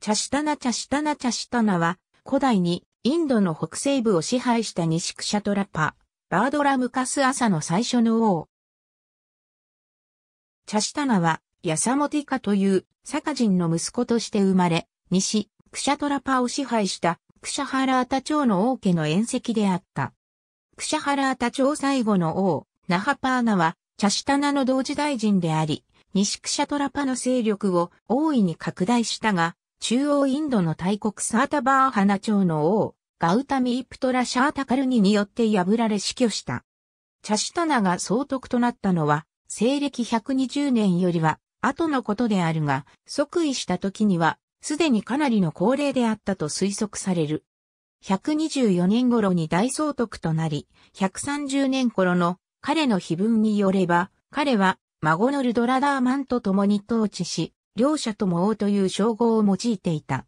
チャシタナチャシタナチャシタナは、古代にインドの北西部を支配した西クシャトラパ、バードラムカス朝の最初の王。チャシタナは、ヤサモティカというサカ人の息子として生まれ、西、クシャトラパを支配したクシャハラータ朝の王家の縁石であった。クシャハラータ朝最後の王、ナハパーナは、チャシタナの同時大臣であり、西クシャトラパの勢力を大いに拡大したが、中央インドの大国サータバーハナ朝の王、ガウタミイプトラシャータカルニによって破られ死去した。チャシタナが総督となったのは、西暦120年よりは、後のことであるが、即位した時には、すでにかなりの高齢であったと推測される。124年頃に大総督となり、130年頃の彼の碑文によれば、彼は孫のルドラダーマンと共に統治し、両者とも王という称号を用いていた。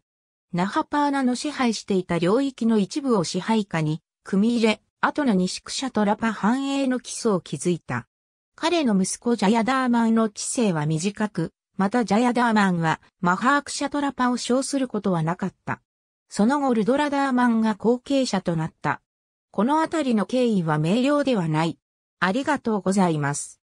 ナハパーナの支配していた領域の一部を支配下に、組み入れ、後の西クシャトラパ繁栄の基礎を築いた。彼の息子ジャヤダーマンの知性は短く、またジャヤダーマンはマハークシャトラパを称することはなかった。その後ルドラダーマンが後継者となった。このあたりの経緯は明瞭ではない。ありがとうございます。